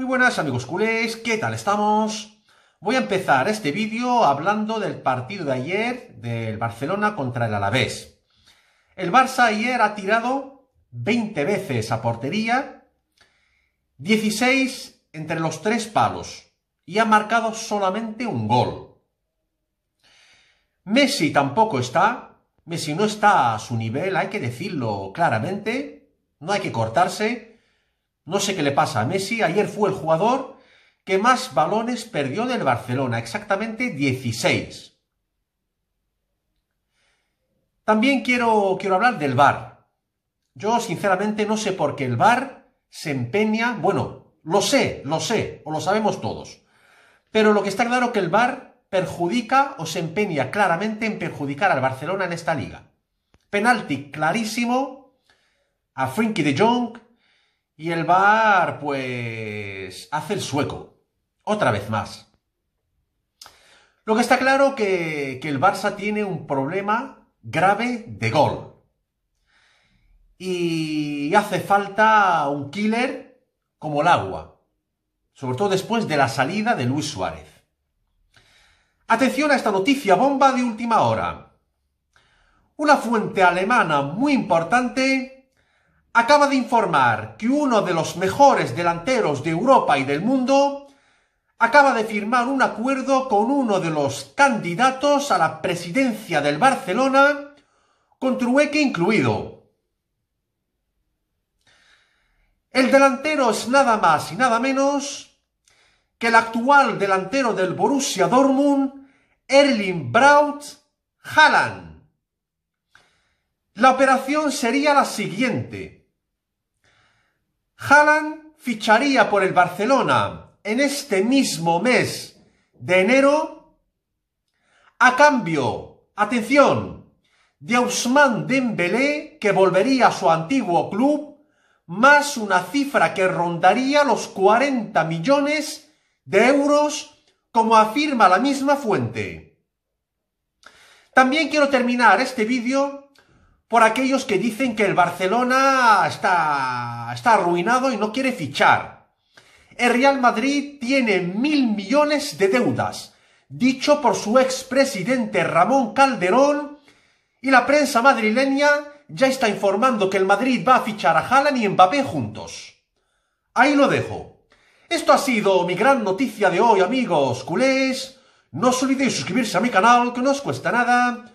Muy buenas amigos culés, ¿qué tal estamos? Voy a empezar este vídeo hablando del partido de ayer del Barcelona contra el Alavés. El Barça ayer ha tirado 20 veces a portería, 16 entre los tres palos y ha marcado solamente un gol. Messi tampoco está, Messi no está a su nivel, hay que decirlo claramente, no hay que cortarse, no sé qué le pasa a Messi. Ayer fue el jugador que más balones perdió del Barcelona, exactamente 16. También quiero, quiero hablar del VAR. Yo sinceramente no sé por qué el VAR se empeña, bueno, lo sé, lo sé, o lo sabemos todos, pero lo que está claro es que el VAR perjudica o se empeña claramente en perjudicar al Barcelona en esta liga. Penalti clarísimo a Frenkie de Jong, y el bar, pues, hace el sueco. Otra vez más. Lo que está claro que, que el Barça tiene un problema grave de gol. Y hace falta un killer como el agua. Sobre todo después de la salida de Luis Suárez. Atención a esta noticia bomba de última hora. Una fuente alemana muy importante acaba de informar que uno de los mejores delanteros de Europa y del mundo acaba de firmar un acuerdo con uno de los candidatos a la presidencia del Barcelona, con Trueque incluido. El delantero es nada más y nada menos que el actual delantero del Borussia Dortmund, Erling Braut Haaland. La operación sería la siguiente. Haaland ficharía por el Barcelona en este mismo mes de enero a cambio, atención, de Ousmane Dembélé que volvería a su antiguo club más una cifra que rondaría los 40 millones de euros como afirma la misma fuente. También quiero terminar este vídeo por aquellos que dicen que el Barcelona está, está arruinado y no quiere fichar. El Real Madrid tiene mil millones de deudas, dicho por su expresidente Ramón Calderón, y la prensa madrileña ya está informando que el Madrid va a fichar a Haaland y Mbappé juntos. Ahí lo dejo. Esto ha sido mi gran noticia de hoy, amigos culés. No os olvidéis suscribirse a mi canal, que no os cuesta nada